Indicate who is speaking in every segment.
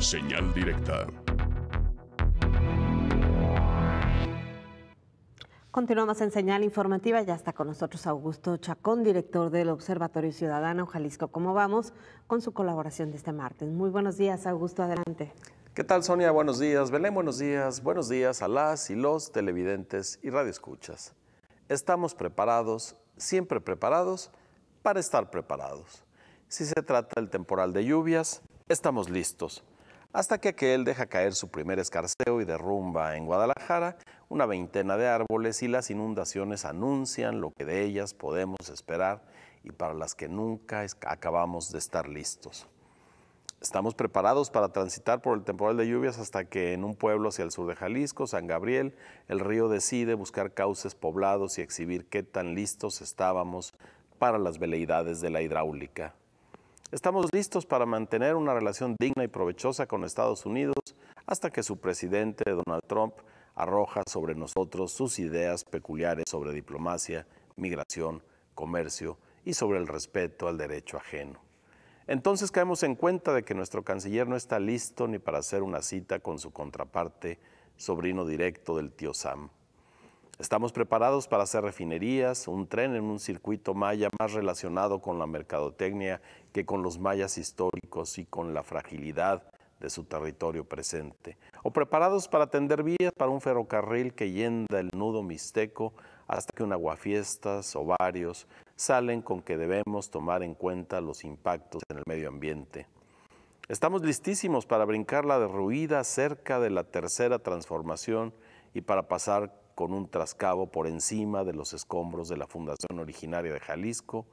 Speaker 1: Señal directa.
Speaker 2: Continuamos en señal informativa. Ya está con nosotros Augusto Chacón, director del Observatorio Ciudadano Jalisco. ¿Cómo vamos? Con su colaboración de este martes. Muy buenos días, Augusto. Adelante.
Speaker 1: ¿Qué tal, Sonia? Buenos días. Belén, buenos días. Buenos días a las y los televidentes y radioescuchas. Estamos preparados, siempre preparados, para estar preparados. Si se trata del temporal de lluvias, estamos listos hasta que aquel deja caer su primer escarceo y derrumba en Guadalajara una veintena de árboles y las inundaciones anuncian lo que de ellas podemos esperar y para las que nunca acabamos de estar listos. Estamos preparados para transitar por el temporal de lluvias hasta que en un pueblo hacia el sur de Jalisco, San Gabriel, el río decide buscar cauces poblados y exhibir qué tan listos estábamos para las veleidades de la hidráulica. Estamos listos para mantener una relación digna y provechosa con Estados Unidos hasta que su presidente Donald Trump arroja sobre nosotros sus ideas peculiares sobre diplomacia, migración, comercio y sobre el respeto al derecho ajeno. Entonces caemos en cuenta de que nuestro canciller no está listo ni para hacer una cita con su contraparte, sobrino directo del tío Sam. Estamos preparados para hacer refinerías, un tren en un circuito maya más relacionado con la mercadotecnia que con los mayas históricos y con la fragilidad de su territorio presente. O preparados para tender vías para un ferrocarril que yenda el nudo mixteco hasta que un aguafiestas o varios salen con que debemos tomar en cuenta los impactos en el medio ambiente. Estamos listísimos para brincar la derruida cerca de la tercera transformación y para pasar con un trascabo por encima de los escombros de la fundación originaria de Jalisco,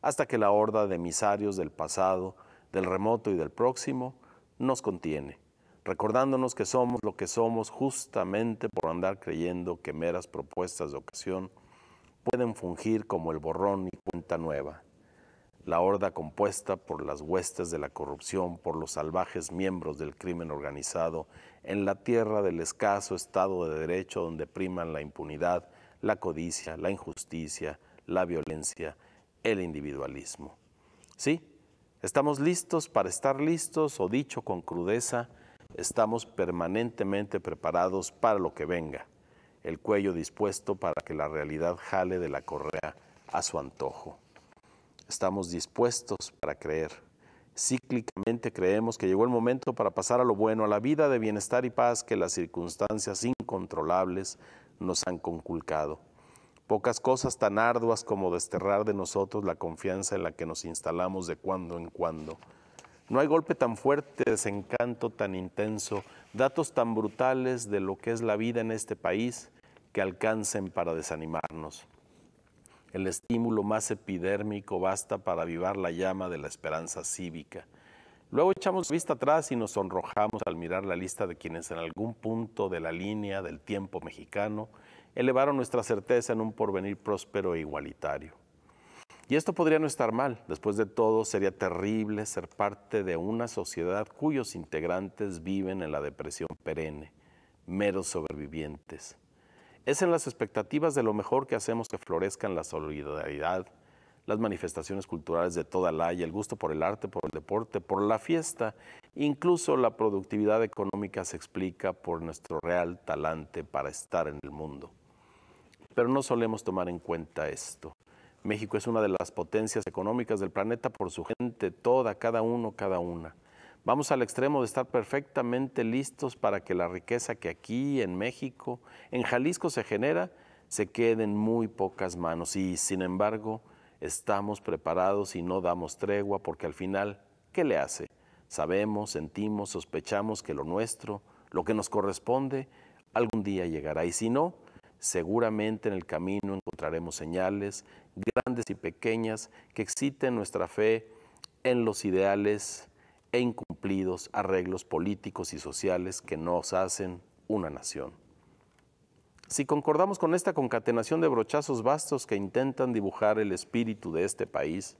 Speaker 1: hasta que la horda de emisarios del pasado, del remoto y del próximo nos contiene, recordándonos que somos lo que somos justamente por andar creyendo que meras propuestas de ocasión pueden fungir como el borrón y cuenta nueva la horda compuesta por las huestes de la corrupción, por los salvajes miembros del crimen organizado, en la tierra del escaso Estado de Derecho donde priman la impunidad, la codicia, la injusticia, la violencia, el individualismo. Sí, estamos listos para estar listos, o dicho con crudeza, estamos permanentemente preparados para lo que venga, el cuello dispuesto para que la realidad jale de la correa a su antojo estamos dispuestos para creer. Cíclicamente creemos que llegó el momento para pasar a lo bueno, a la vida de bienestar y paz que las circunstancias incontrolables nos han conculcado. Pocas cosas tan arduas como desterrar de nosotros la confianza en la que nos instalamos de cuando en cuando. No hay golpe tan fuerte, desencanto tan intenso, datos tan brutales de lo que es la vida en este país que alcancen para desanimarnos. El estímulo más epidérmico basta para avivar la llama de la esperanza cívica. Luego echamos la vista atrás y nos sonrojamos al mirar la lista de quienes en algún punto de la línea del tiempo mexicano elevaron nuestra certeza en un porvenir próspero e igualitario. Y esto podría no estar mal, después de todo sería terrible ser parte de una sociedad cuyos integrantes viven en la depresión perenne, meros sobrevivientes. Es en las expectativas de lo mejor que hacemos que florezcan la solidaridad, las manifestaciones culturales de toda la y el gusto por el arte, por el deporte, por la fiesta, incluso la productividad económica se explica por nuestro real talante para estar en el mundo. Pero no solemos tomar en cuenta esto. México es una de las potencias económicas del planeta por su gente, toda, cada uno, cada una. Vamos al extremo de estar perfectamente listos para que la riqueza que aquí, en México, en Jalisco se genera, se quede en muy pocas manos. Y sin embargo, estamos preparados y no damos tregua porque al final, ¿qué le hace? Sabemos, sentimos, sospechamos que lo nuestro, lo que nos corresponde, algún día llegará. Y si no, seguramente en el camino encontraremos señales, grandes y pequeñas, que exciten nuestra fe en los ideales e incumplidos arreglos políticos y sociales que nos hacen una nación. Si concordamos con esta concatenación de brochazos vastos que intentan dibujar el espíritu de este país,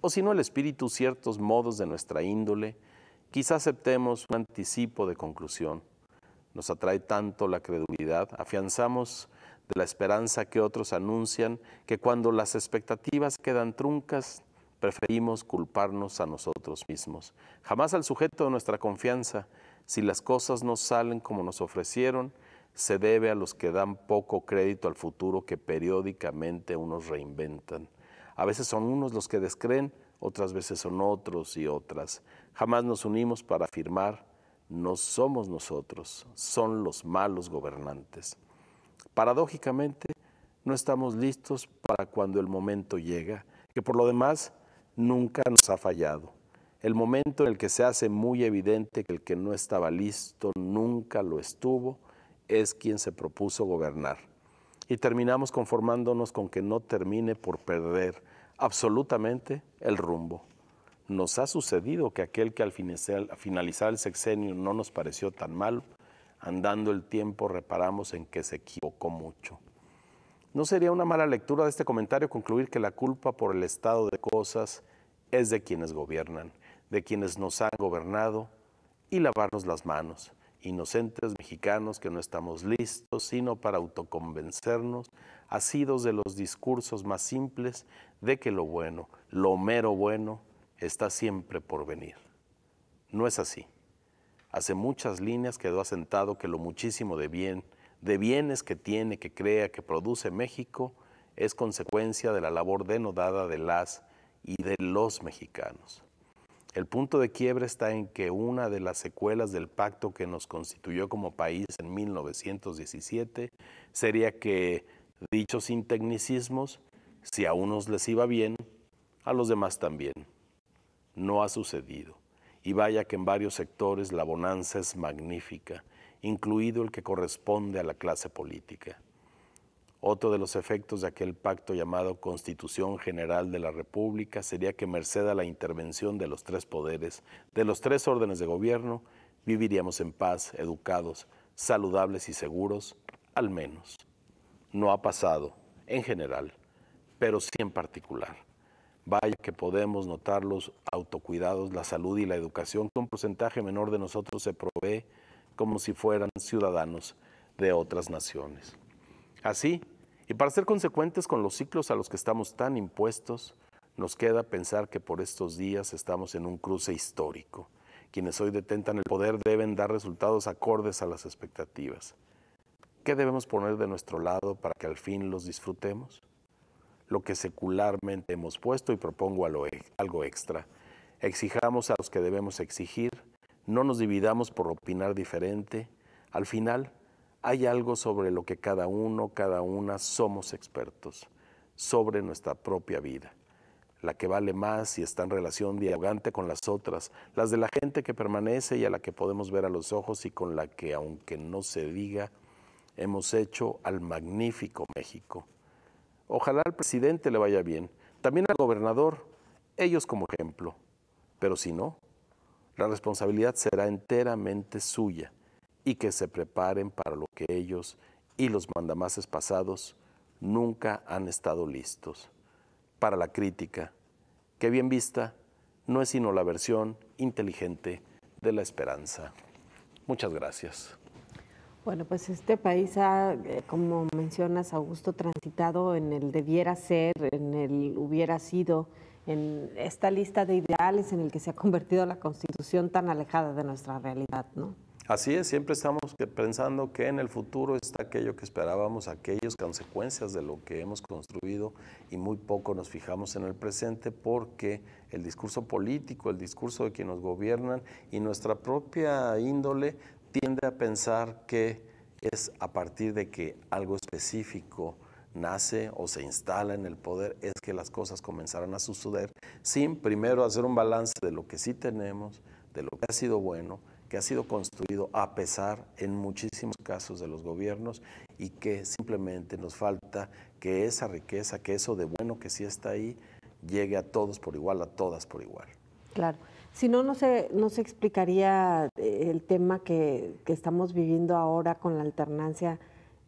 Speaker 1: o si no el espíritu ciertos modos de nuestra índole, quizá aceptemos un anticipo de conclusión. Nos atrae tanto la credulidad, afianzamos de la esperanza que otros anuncian, que cuando las expectativas quedan truncas, preferimos culparnos a nosotros mismos. Jamás al sujeto de nuestra confianza, si las cosas no salen como nos ofrecieron, se debe a los que dan poco crédito al futuro que periódicamente unos reinventan. A veces son unos los que descreen, otras veces son otros y otras. Jamás nos unimos para afirmar, no somos nosotros, son los malos gobernantes. Paradójicamente, no estamos listos para cuando el momento llega, que por lo demás nunca nos ha fallado. El momento en el que se hace muy evidente que el que no estaba listo nunca lo estuvo es quien se propuso gobernar. Y terminamos conformándonos con que no termine por perder absolutamente el rumbo. Nos ha sucedido que aquel que al finalizar el sexenio no nos pareció tan mal, andando el tiempo reparamos en que se equivocó mucho. ¿No sería una mala lectura de este comentario concluir que la culpa por el estado de cosas es de quienes gobiernan, de quienes nos han gobernado, y lavarnos las manos, inocentes mexicanos que no estamos listos sino para autoconvencernos, asidos de los discursos más simples de que lo bueno, lo mero bueno, está siempre por venir? No es así. Hace muchas líneas quedó asentado que lo muchísimo de bien de bienes que tiene, que crea, que produce México, es consecuencia de la labor denodada de las y de los mexicanos. El punto de quiebre está en que una de las secuelas del pacto que nos constituyó como país en 1917 sería que dichos tecnicismos, si a unos les iba bien, a los demás también. No ha sucedido. Y vaya que en varios sectores la bonanza es magnífica incluido el que corresponde a la clase política. Otro de los efectos de aquel pacto llamado Constitución General de la República sería que merced a la intervención de los tres poderes, de los tres órdenes de gobierno, viviríamos en paz, educados, saludables y seguros, al menos. No ha pasado, en general, pero sí en particular. Vaya que podemos notar los autocuidados, la salud y la educación, que un porcentaje menor de nosotros se provee como si fueran ciudadanos de otras naciones. Así, y para ser consecuentes con los ciclos a los que estamos tan impuestos, nos queda pensar que por estos días estamos en un cruce histórico. Quienes hoy detentan el poder deben dar resultados acordes a las expectativas. ¿Qué debemos poner de nuestro lado para que al fin los disfrutemos? Lo que secularmente hemos puesto y propongo algo e-, extra. Exijamos a los que debemos exigir no nos dividamos por opinar diferente. Al final, hay algo sobre lo que cada uno, cada una somos expertos, sobre nuestra propia vida, la que vale más y está en relación dialogante con las otras, las de la gente que permanece y a la que podemos ver a los ojos y con la que, aunque no se diga, hemos hecho al magnífico México. Ojalá al presidente le vaya bien, también al gobernador, ellos como ejemplo, pero si no, la responsabilidad será enteramente suya y que se preparen para lo que ellos y los mandamases pasados nunca han estado listos. Para la crítica, que bien vista, no es sino la versión inteligente de la esperanza. Muchas gracias.
Speaker 2: Bueno, pues este país ha, eh, como mencionas, Augusto, transitado en el debiera ser, en el hubiera sido, en esta lista de ideales en el que se ha convertido la Constitución tan alejada de nuestra realidad,
Speaker 1: Así es, siempre estamos pensando que en el futuro está aquello que esperábamos, aquellas consecuencias de lo que hemos construido y muy poco nos fijamos en el presente porque el discurso político, el discurso de quienes nos gobiernan y nuestra propia índole tiende a pensar que es a partir de que algo específico nace o se instala en el poder es que las cosas comenzarán a suceder sin primero hacer un balance de lo que sí tenemos, de lo que ha sido bueno, que ha sido construido a pesar en muchísimos casos de los gobiernos y que simplemente nos falta que esa riqueza, que eso de bueno que sí está ahí, llegue a todos por igual, a todas por igual.
Speaker 2: Claro. Si no, no se, explicaría eh, el tema que, que estamos viviendo ahora con la alternancia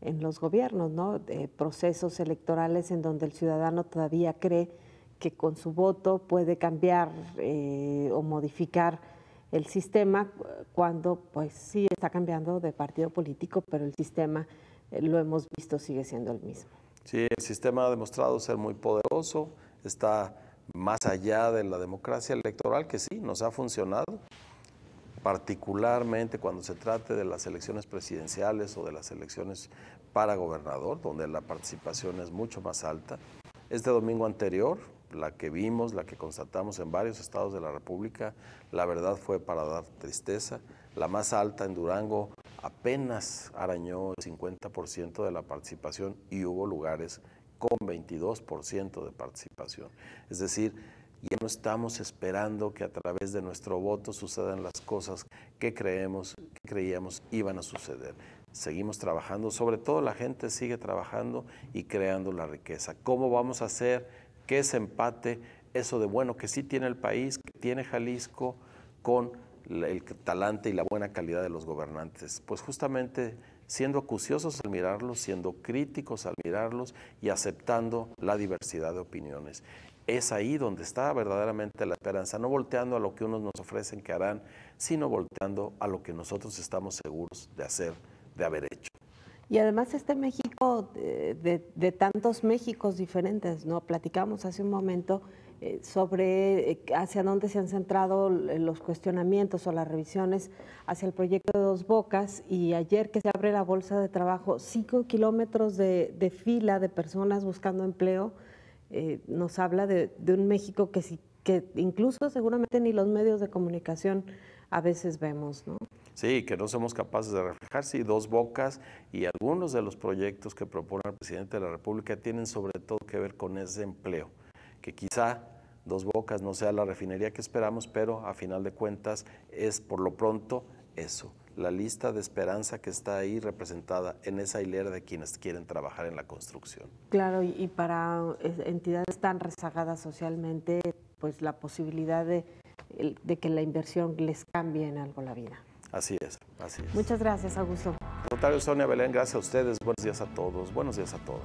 Speaker 2: en los gobiernos, ¿no? De eh, procesos electorales en donde el ciudadano todavía cree que con su voto puede cambiar eh, o modificar el sistema cuando pues sí está cambiando de partido político, pero el sistema eh, lo hemos visto sigue siendo el mismo.
Speaker 1: Sí, el sistema ha demostrado ser muy poderoso, está más allá de la democracia electoral que sí, nos ha funcionado, particularmente cuando se trate de las elecciones presidenciales o de las elecciones para gobernador, donde la participación es mucho más alta. Este domingo anterior, la que vimos, la que constatamos en varios estados de la República, la verdad fue para dar tristeza. La más alta en Durango apenas arañó el 50% de la participación y hubo lugares con 22% de participación. Es decir, ya no estamos esperando que a través de nuestro voto sucedan las cosas que creemos, que creíamos iban a suceder. Seguimos trabajando, sobre todo la gente sigue trabajando y creando la riqueza. ¿Cómo vamos a hacer que ese empate, eso de bueno que sí tiene el país, que tiene Jalisco, con el talante y la buena calidad de los gobernantes? Pues justamente siendo acuciosos al mirarlos, siendo críticos al mirarlos y aceptando la diversidad de opiniones. Es ahí donde está verdaderamente la esperanza, no volteando a lo que unos nos ofrecen que harán, sino volteando a lo que nosotros estamos seguros de hacer, de haber hecho.
Speaker 2: Y además este México de, tantos Méxicos diferentes, ¿no? Platicamos hace un momento eh, sobre eh, hacia dónde se han centrado los cuestionamientos o las revisiones hacia el proyecto de Dos Bocas y ayer que se abre la bolsa de trabajo, cinco kilómetros de fila de personas buscando empleo eh, nos habla de, un México que, que incluso seguramente ni los medios de comunicación a veces vemos, ¿no?
Speaker 1: Sí, que no somos capaces de reflejar. Sí, dos bocas y algunos de los proyectos que propone el presidente de la República tienen sobre todo que ver con ese empleo, que quizá dos bocas no sea la refinería que esperamos, pero a final de cuentas es por lo pronto eso la lista de esperanza que está ahí representada en esa hilera de quienes quieren trabajar en la construcción.
Speaker 2: Claro, y para entidades tan rezagadas socialmente, pues la posibilidad de, que la inversión les cambie en algo la vida.
Speaker 1: Así es, así es.
Speaker 2: Muchas gracias, Augusto.
Speaker 1: Notario Sonia Belén, gracias a ustedes. Buenos días a todos, buenos días a todas.